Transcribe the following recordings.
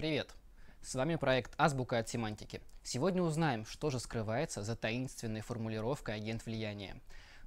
Привет! С вами проект «Азбука от семантики». Сегодня узнаем, что же скрывается за таинственной формулировкой «агент влияния».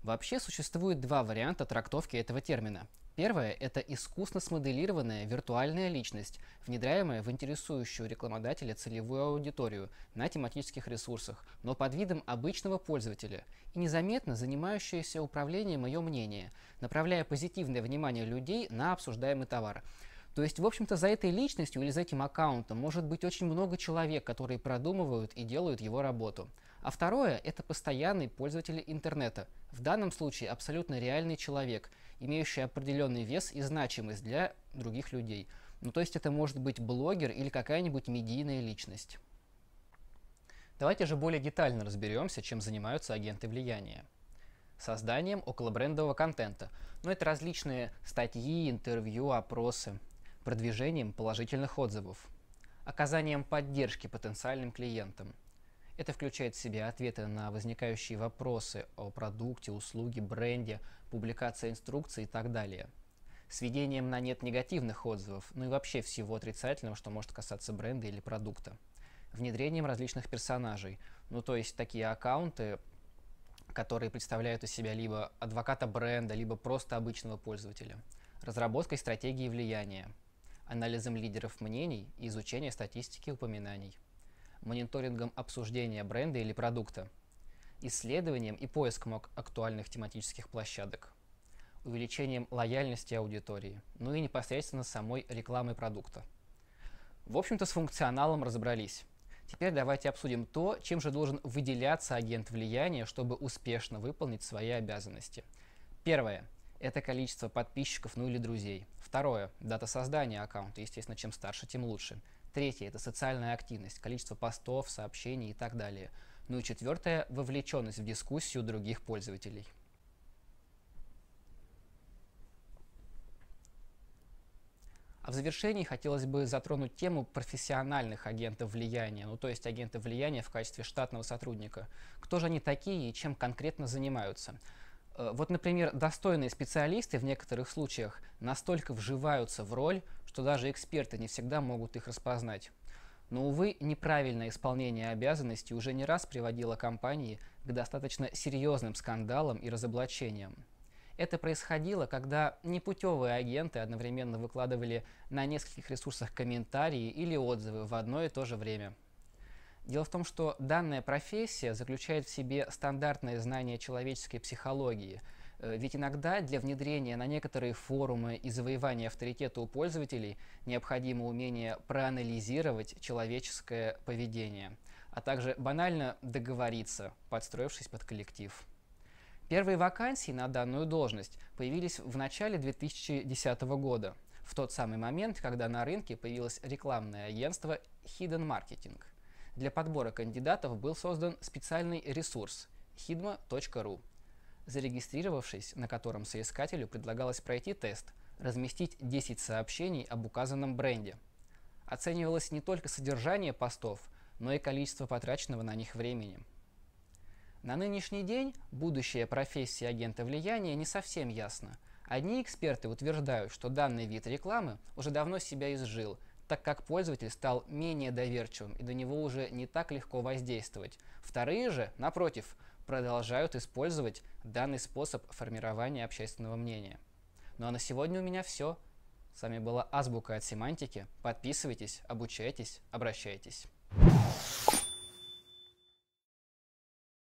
Вообще существует два варианта трактовки этого термина. Первое – это искусно смоделированная виртуальная личность, внедряемая в интересующую рекламодателя целевую аудиторию на тематических ресурсах, но под видом обычного пользователя и незаметно занимающаяся управлением ее мнения, направляя позитивное внимание людей на обсуждаемый товар – то есть, в общем-то, за этой личностью или за этим аккаунтом может быть очень много человек, которые продумывают и делают его работу. А второе – это постоянные пользователи интернета. В данном случае абсолютно реальный человек, имеющий определенный вес и значимость для других людей. Ну, то есть это может быть блогер или какая-нибудь медийная личность. Давайте же более детально разберемся, чем занимаются агенты влияния созданием околобрендового контента. ну, это различные статьи, интервью, опросы продвижением положительных отзывов, оказанием поддержки потенциальным клиентам. Это включает в себя ответы на возникающие вопросы о продукте, услуге, бренде, публикация инструкций и так далее. Сведением на нет негативных отзывов, ну и вообще всего отрицательного, что может касаться бренда или продукта. Внедрением различных персонажей, ну то есть такие аккаунты, которые представляют из себя либо адвоката бренда, либо просто обычного пользователя. Разработкой стратегии влияния – анализом лидеров мнений и изучение статистики упоминаний, мониторингом обсуждения бренда или продукта, исследованием и поиском актуальных тематических площадок, увеличением лояльности аудитории, ну и непосредственно самой рекламой продукта. В общем-то, с функционалом разобрались. Теперь давайте обсудим то, чем же должен выделяться агент влияния, чтобы успешно выполнить свои обязанности. Первое это количество подписчиков, ну или друзей. Второе, дата создания аккаунта, естественно, чем старше, тем лучше. Третье – это социальная активность, количество постов, сообщений и так далее. Ну и четвертое – вовлеченность в дискуссию других пользователей. А в завершении хотелось бы затронуть тему профессиональных агентов влияния, ну то есть агентов влияния в качестве штатного сотрудника. Кто же они такие и чем конкретно занимаются? Э, вот, например, достойные специалисты в некоторых случаях настолько вживаются в роль, что даже эксперты не всегда могут их распознать. Но, увы, неправильное исполнение обязанностей уже не раз приводило компании к достаточно серьезным скандалам и разоблачениям. Это происходило, когда непутевые агенты одновременно выкладывали на нескольких ресурсах комментарии или отзывы в одно и то же время – Дело в том, что данная профессия заключает в себе стандартные знания человеческой психологии. Э, ведь иногда для внедрения на некоторые форумы и завоевания авторитета у пользователей необходимо умение проанализировать человеческое поведение, а также банально договориться, подстроившись под коллектив. Первые вакансии на данную должность появились в начале 2010 года, в тот самый момент, когда на рынке появилось рекламное агентство Hidden Marketing – для подбора кандидатов был создан специальный ресурс hidma.ru, зарегистрировавшись, на котором соискателю предлагалось пройти тест, разместить 10 сообщений об указанном бренде. Оценивалось не только содержание постов, но и количество потраченного на них времени. На нынешний день будущее профессии агента влияния не совсем ясно. Одни эксперты утверждают, что данный вид рекламы уже давно себя изжил – так как пользователь стал менее доверчивым и до него уже не так легко воздействовать. Вторые же, напротив, продолжают использовать данный способ формирования общественного мнения. Ну а на сегодня у меня все. С вами была Азбука от семантики. Подписывайтесь, обучайтесь, обращайтесь.